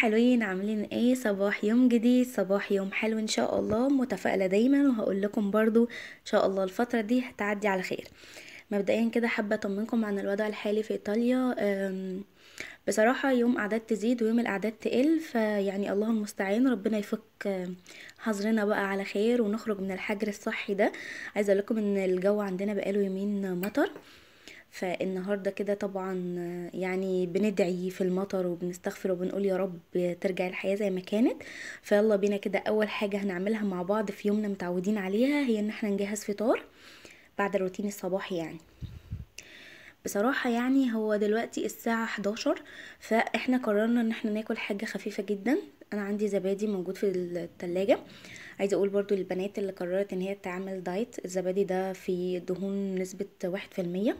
حلوين عاملين ايه صباح يوم جديد صباح يوم حلو ان شاء الله متفائله دايما وهقول لكم برضو ان شاء الله الفتره دي هتعدي على خير مبدئيا كده حابه اطمنكم عن الوضع الحالي في ايطاليا بصراحه يوم اعداد تزيد ويوم الاعداد تقل فيعني الله المستعان ربنا يفك حظرنا بقى على خير ونخرج من الحجر الصحي ده عايزه اقول لكم ان الجو عندنا بقاله يومين مطر فالنهاردة كده طبعا يعني بندعي في المطر وبنستغفر وبنقول يا رب ترجع الحياة زي ما كانت فيلا بينا كده أول حاجة هنعملها مع بعض في يومنا متعودين عليها هي إن احنا نجهز فطار بعد الروتين الصباحي يعني بصراحة يعني هو دلوقتي الساعة 11 فاحنا قررنا ان احنا ناكل حاجة خفيفة جدا انا عندي زبادي موجود في التلاجة عايزة اقول برضو للبنات اللي قررت ان هي تعمل دايت الزبادي ده فيه دهون نسبة واحد في المية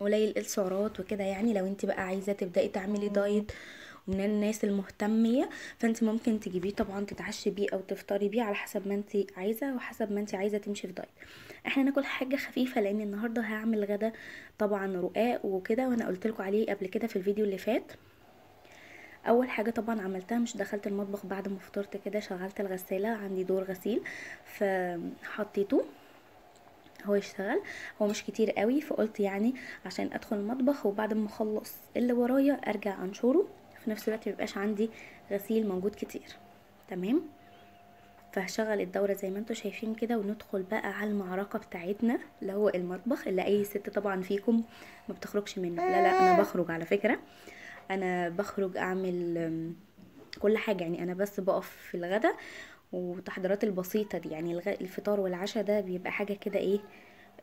قليل السعرات وكده يعني لو انت بقى عايزه تبداي تعملي دايت ومن الناس المهتميه فانت ممكن تجيبيه طبعا تتعشي بيه او تفطري بيه على حسب ما انت عايزه وحسب ما انت عايزه تمشي في دايت احنا ناكل حاجه خفيفه لان النهارده هعمل غدا طبعا رقاق وكده وانا قلت لكم عليه قبل كده في الفيديو اللي فات اول حاجه طبعا عملتها مش دخلت المطبخ بعد ما فطرت كده شغلت الغساله عندي دور غسيل فحطيته هو يشتغل هو مش كتير قوي فقلت يعني عشان ادخل المطبخ وبعد ما اخلص اللي ورايا ارجع انشره في نفس الوقت ميبقاش عندي غسيل موجود كتير تمام فهشغل الدوره زي ما انتم شايفين كده وندخل بقى على المعركه بتاعتنا اللي هو المطبخ اللي اي ست طبعا فيكم ما بتخرجش منه لا لا انا بخرج على فكره انا بخرج اعمل كل حاجه يعني انا بس بقف في الغدا والتحضيرات البسيطة دي يعني الفطار والعشاء ده بيبقى حاجة كده ايه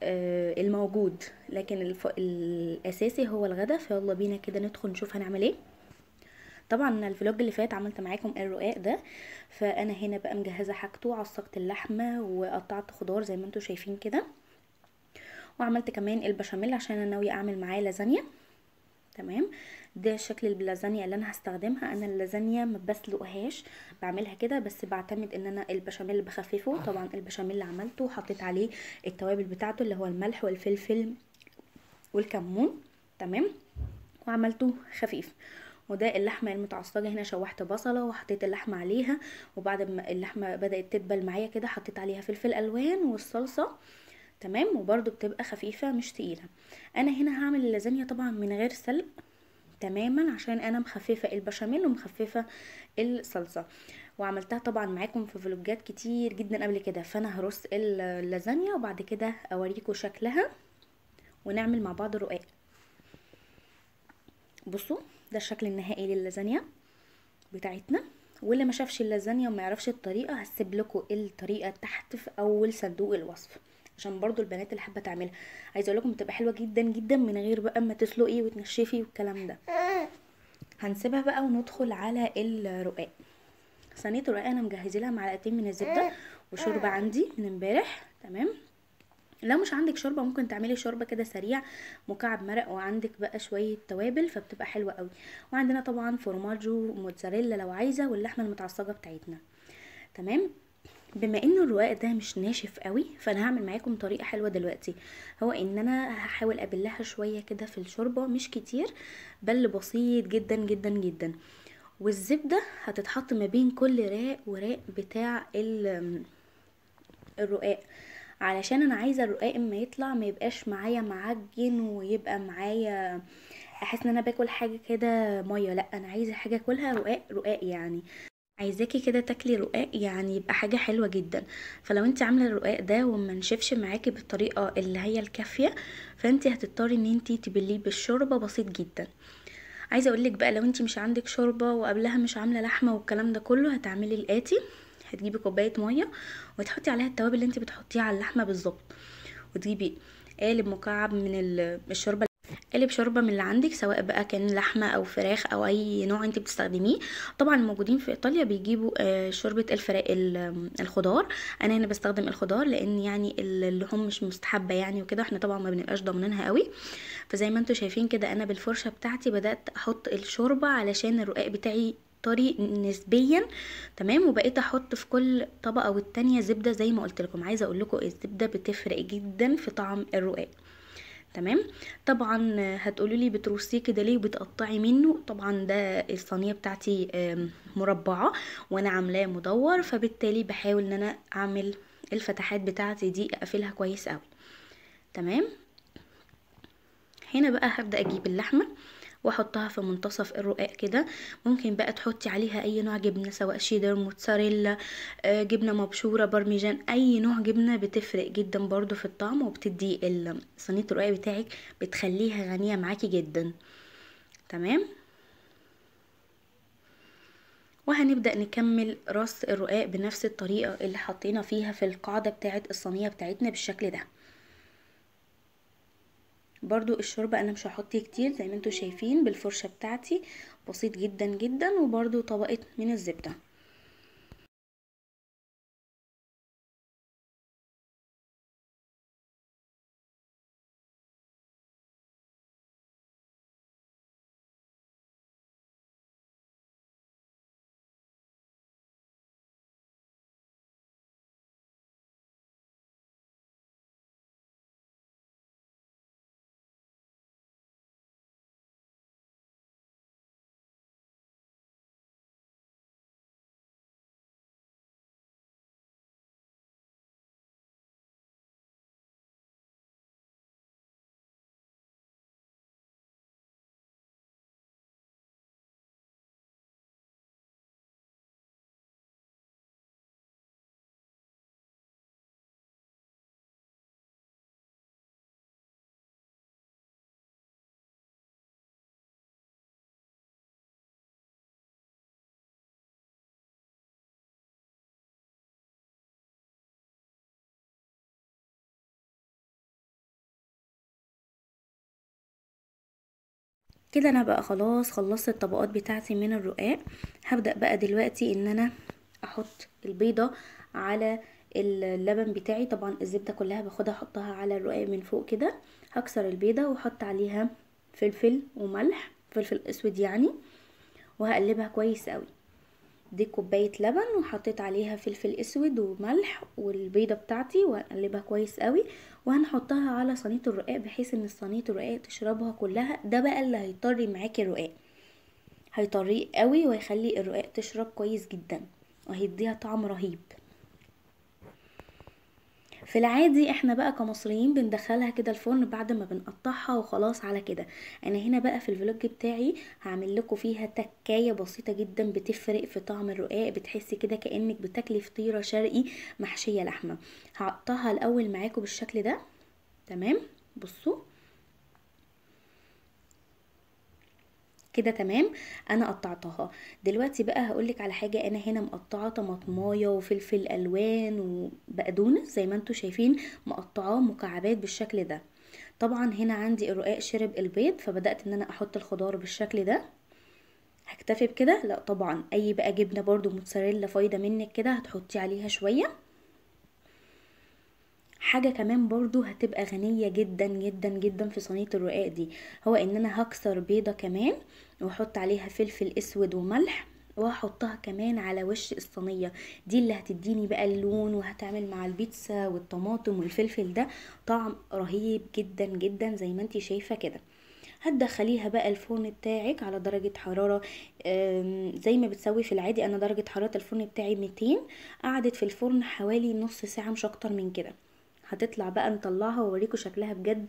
آه الموجود لكن الف... الاساسي هو الغدا فيلا بينا كده ندخل نشوف هنعمل ايه طبعا الفلوج اللي فات عملت معاكم الرقاق ده فانا هنا بقى مجهزه حاجته عصقت اللحمه وقطعت خضار زي ما انتم شايفين كده وعملت كمان البشاميل عشان انا ناويه اعمل معاه لازانيا تمام ده شكل اللازانيا اللي انا هستخدمها انا اللازانيا ما بسلقهاش بعملها كده بس بعتمد ان انا البشاميل بخففه آه. طبعا البشاميل اللي عملته حطيت عليه التوابل بتاعته اللي هو الملح والفلفل والكمون تمام وعملته خفيف وده اللحمه المتعصجه هنا شوحت بصله وحطيت اللحمه عليها وبعد ما اللحمه بدات تدبل معايا كده حطيت عليها فلفل الوان والصلصه تمام وبرده بتبقى خفيفه مش تقيله انا هنا هعمل اللازانيا طبعا من غير سلق تماما عشان انا مخففه البشاميل ومخففه الصلصه وعملتها طبعا معاكم في فلوجات كتير جدا قبل كده فانا هرص اللازانيا وبعد كده اوريكم شكلها ونعمل مع بعض رقاق بصوا ده الشكل النهائي للازانيا بتاعتنا واللي ما شافش اللازانيا وما يعرفش الطريقه هسيب لكم الطريقه تحت في اول صندوق الوصف عشان برضو البنات اللي حابه تعملها عايزه اقول لكم بتبقى حلوه جدا جدا من غير بقى ما تسلقي وتنشفي والكلام ده هنسيبها بقى وندخل على الرقاق صينيه الرقاق انا مجهزه لها معلقتين من الزبده وشوربه عندي من امبارح تمام لو مش عندك شوربه ممكن تعملي شوربه كده سريع مكعب مرق وعندك بقى شويه توابل فبتبقى حلوه قوي وعندنا طبعا فورماجو وموتزاريلا لو عايزه واللحمه المتعصبه بتاعتنا تمام بما ان الرقاق ده مش ناشف قوي فانا هعمل معاكم طريقه حلوه دلوقتي هو ان انا هحاول ابلها شويه كده في الشوربه مش كتير بل بسيط جدا جدا جدا والزبده هتتحط ما بين كل راق وراق بتاع الرقاق علشان انا عايزه الرقاق اما يطلع ما يبقاش معايا معجن ويبقى معايا احس ان انا باكل حاجه كده ميه لا انا عايزه حاجه اكلها رقاق رقاق يعني عايزاكي كده تاكلي رقاق يعني يبقى حاجة حلوة جدا فلو انت عاملة الرقاق ده وما نشفش معاكي بالطريقة اللي هي الكافية فانت هتضطري ان انت تبليه بالشوربة بسيط جدا عايزة اقولك بقى لو انت مش عندك شوربة وقبلها مش عاملة لحمة والكلام ده كله هتعملي الاتي هتجيبي كوباية مية وتحطي عليها التوابل اللي انت بتحطيها على اللحمة بالظبط وتجيبي قالب مكعب من الشوربة اقلب شوربه من اللي عندك سواء بقى كان لحمه او فراخ او اي نوع انت بتستخدميه طبعا الموجودين في ايطاليا بيجيبوا آه، شوربه الفراخ الخضار انا هنا بستخدم الخضار لان يعني اللحوم مش مستحبه يعني وكده احنا طبعا ما بنبقاش ضامنينها قوي فزي ما انتم شايفين كده انا بالفرشه بتاعتي بدات احط الشوربه علشان الرقاق بتاعي طري نسبيا تمام وبقيت احط في كل طبقه والتانيه زبده زي ما قلت لكم عايزه اقول لكم الزبده بتفرق جدا في طعم الرقاق تمام طبعا هتقولوا لي بترصيه كده ليه وبتقطعي منه طبعا ده الصينيه بتاعتي مربعه وانا عاملاه مدور فبالتالي بحاول ان انا اعمل الفتحات بتاعتي دي اقفلها كويس قوي تمام هنا بقى هبدا اجيب اللحمه واحطها في منتصف الرقاق كده ممكن بقى تحطي عليها اي نوع جبنه سواء شيدر موتزاريلا آه، جبنه مبشوره بارميجان اي نوع جبنه بتفرق جدا برضو في الطعم وبتدي صينيه الرقاق بتاعك بتخليها غنيه معاكي جدا تمام وهنبدأ نكمل راس الرقاق بنفس الطريقة اللي حطينا فيها في القاعدة بتاعت الصينية بتاعتنا بالشكل ده برضو الشوربة انا مش هحط كتير زي ما انتوا شايفين بالفرشة بتاعتي بسيط جدا جدا وبرضو طبقة من الزبدة كده انا بقى خلاص خلصت الطبقات بتاعتي من الرقاق هبدأ بقى دلوقتي ان انا احط البيضة على اللبن بتاعي طبعا الزبدة كلها باخدها احطها على الرقاق من فوق كده هكسر البيضة واحط عليها فلفل وملح فلفل اسود يعني وهقلبها كويس قوي دي كوباية لبن وحطيت عليها فلفل اسود وملح والبيضة بتاعتي وقلبها كويس قوي وهنحطها على صينية الرقاق بحيث ان صينية الرقاق تشربها كلها ده بقى اللي هيطري معاكي الرقاق هيطريه قوي وهيخلي الرقاق تشرب كويس جدا وهيديها طعم رهيب في العادي احنا بقى كمصريين بندخلها كده الفرن بعد ما بنقطعها وخلاص على كده انا هنا بقى في الفلوج بتاعي هعمل لكم فيها تكايه بسيطه جدا بتفرق في طعم الرقاق بتحسي كده كانك بتاكلي فطيره شرقي محشيه لحمه هقطعها الاول معاكم بالشكل ده تمام بصوا كده تمام انا قطعتها دلوقتي بقى هقولك على حاجه انا هنا مقطعه طماطمايه وفلفل الوان وبقدونس زي ما انتم شايفين مقطعاه مكعبات بالشكل ده طبعا هنا عندي الرقاق شرب البيض فبدات ان انا احط الخضار بالشكل ده هكتفي بكده لا طبعا اي بقى جبنه برده موتزاريلا فايده منك كده هتحطي عليها شويه حاجة كمان برضو هتبقى غنية جدا جدا جدا في صينية الرقاق دي هو ان انا هكسر بيضة كمان واحط عليها فلفل اسود وملح وهحطها كمان على وش الصينية دي اللي هتديني بقى اللون وهتعمل مع البيتزا والطماطم والفلفل ده طعم رهيب جدا جدا زي ما انتي شايفة كده هتدخليها بقى الفرن بتاعك على درجة حرارة زي ما بتسوي في العادي انا درجة حرارة الفرن بتاعي 200 قعدت في الفرن حوالي نص ساعة مش اكتر من كده هتطلع بقى نطلعها واوريكم شكلها بجد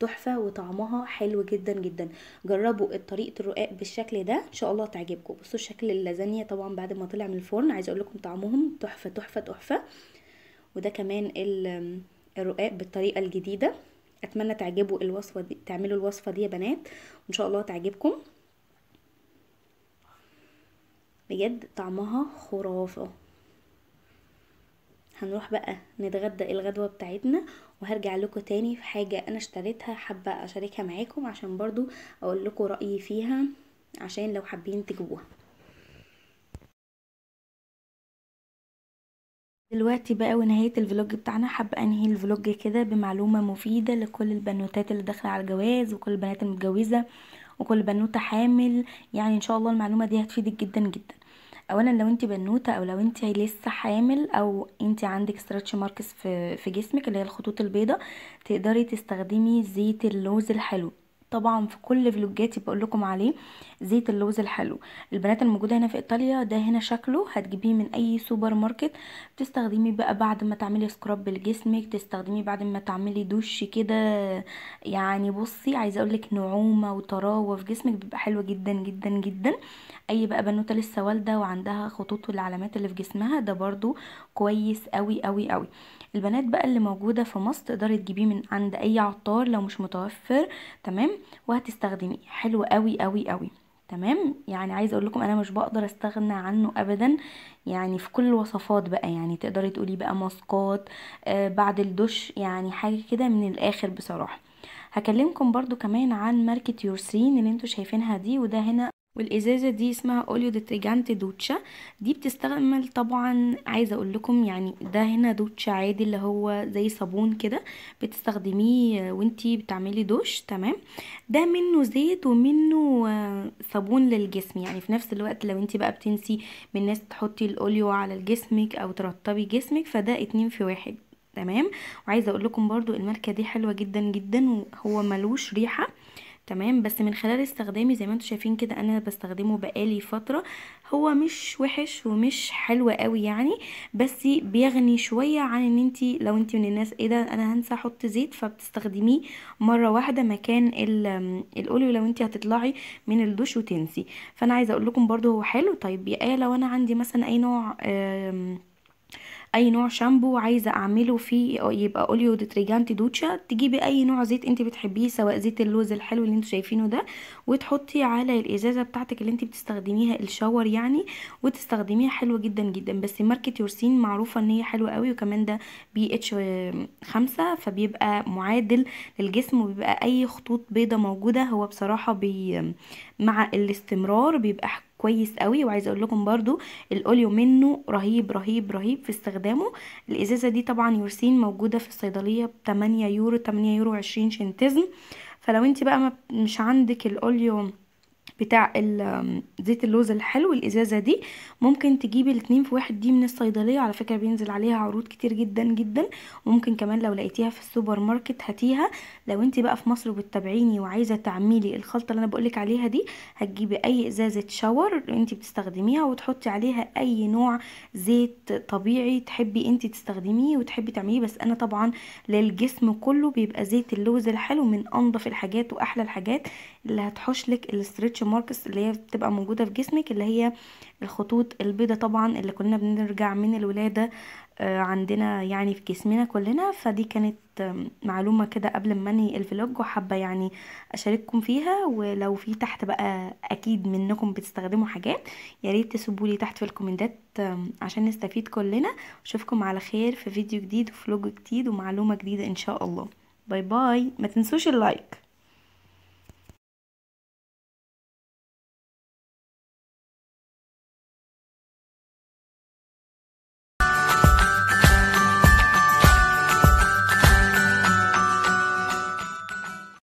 تحفه وطعمها حلو جدا جدا جربوا طريقه الرقاق بالشكل ده ان شاء الله تعجبكم بصوا شكل اللازانيا طبعا بعد ما طلع من الفرن عايزه اقول لكم طعمهم تحفه تحفه تحفه وده كمان الرقاق بالطريقه الجديده اتمنى تعجبوا الوصفه دي تعملوا الوصفه دي يا بنات وان شاء الله تعجبكم بجد طعمها خرافه هنروح بقى نتغدى ايه الغدوة بتاعتنا وهرجع لكم تاني في حاجة انا اشتريتها حابة اشاركها معاكم عشان برضو اقول لكم رأيي فيها عشان لو حابين تجيبوها دلوقتي بقى ونهاية الفلوج بتاعنا حابة انهي الفلوج كده بمعلومة مفيدة لكل البنوتات اللي داخلة على الجواز وكل البنات المتجوزة وكل بنوتة حامل يعني ان شاء الله المعلومة دي هتفيدك جدا جدا اولا لو انت بنوته او لو انت لسه حامل او انت عندك ستريتش ماركس في في جسمك اللي هي الخطوط البيضاء تقدري تستخدمي زيت اللوز الحلو طبعا في كل فلوجاتي بقول لكم عليه زيت اللوز الحلو البنات الموجوده هنا في ايطاليا ده هنا شكله هتجيبيه من اي سوبر ماركت بتستخدميه بقى بعد ما تعملي سكراب لجسمك تستخدميه بعد ما تعملي دش كده يعني بصي عايزه اقول لك نعومه وطراوه في جسمك بيبقى حلو جدا جدا جدا اي بقى بنوته لسه والده وعندها خطوط والعلامات اللي في جسمها ده برضو كويس قوي قوي قوي البنات بقى اللي موجوده في مصر تقدري تجيبيه من عند اي عطار لو مش متوفر تمام وهتستخدميه حلو قوي قوي قوي تمام يعني عايزه اقول لكم انا مش بقدر استغنى عنه ابدا يعني في كل الوصفات بقى يعني تقدري تقولي بقى ماسكات آه بعد الدش يعني حاجه كده من الاخر بصراحه هكلمكم برضو كمان عن ماركة يورسين اللي انتوا شايفينها دي وده هنا والازازه دي اسمها اوليو ديتريجانت دوتشا دي بتستعمل طبعا عايزه اقول لكم يعني ده هنا دوتشا عادي اللي هو زي صابون كده بتستخدميه وانتي بتعملي دوش تمام ده منه زيت ومنه آه، صابون للجسم يعني في نفس الوقت لو انتي بقى بتنسي من ناس تحطي الاوليو على جسمك او ترطبي جسمك فده اتنين في واحد تمام وعايزه اقول لكم برده الماركه دي حلوه جدا جدا وهو ملوش ريحه تمام بس من خلال استخدامي زي ما انتم شايفين كده انا بستخدمه بقالي فتره هو مش وحش ومش حلو قوي يعني بس بيغني شويه عن ان انت لو انت من الناس ايه ده انا هنسى احط زيت فبتستخدميه مره واحده مكان الاوليو لو انت هتطلعي من الدوش وتنسي فانا عايزه اقول لكم برده هو حلو طيب ايه لو انا عندي مثلا اي نوع اي نوع شامبو عايزه اعمله فيه يبقى اوليو ديتريجانتي دوتشا تجيبي اي نوع زيت انت بتحبيه سواء زيت اللوز الحلو اللي انتوا شايفينه ده وتحطي على الازازه بتاعتك اللي انت بتستخدميها الشاور يعني وتستخدميها حلوه جدا جدا بس ماركه يورسين معروفه ان هي حلوه قوي وكمان ده بي اتش خمسة فبيبقى معادل للجسم وبيبقى اي خطوط بيضه موجوده هو بصراحه بي مع الاستمرار بيبقى كويس قوي وعايزه اقول لكم برضو الاوليو منه رهيب رهيب رهيب في استخدامه الازازه دي طبعا يورسين موجوده في الصيدليه ب 8 يورو 8 يورو 20 شنتزم فلو انت بقى مش عندك الاوليو بتاع زيت اللوز الحلو الازازه دي ممكن تجيبي الاتنين في واحد دي من الصيدليه على فكره بينزل عليها عروض كتير جدا جدا ممكن كمان لو لقيتيها في السوبر ماركت هاتيها لو انت بقى في مصر وبتتابعيني وعايزه تعملي الخلطه اللي انا بقولك عليها دي هتجيبي اي ازازه شاور انت بتستخدميها وتحطي عليها اي نوع زيت طبيعي تحبي انت تستخدميه وتحبي تعمليه بس انا طبعا للجسم كله بيبقى زيت اللوز الحلو من انضف الحاجات واحلى الحاجات اللي هتحوش لك الستريتش ماركس اللي هي بتبقى موجوده في جسمك اللي هي الخطوط البيضه طبعا اللي كلنا بنرجع من الولاده آه، عندنا يعني في جسمنا كلنا فدي كانت معلومه كده قبل ما انهي الفلوج وحابه يعني اشارككم فيها ولو في تحت بقى اكيد منكم بتستخدموا حاجات يا ريت لي تحت في الكومنتات عشان نستفيد كلنا اشوفكم على خير في فيديو جديد وفلوج جديد ومعلومه جديده ان شاء الله باي باي ما تنسوش اللايك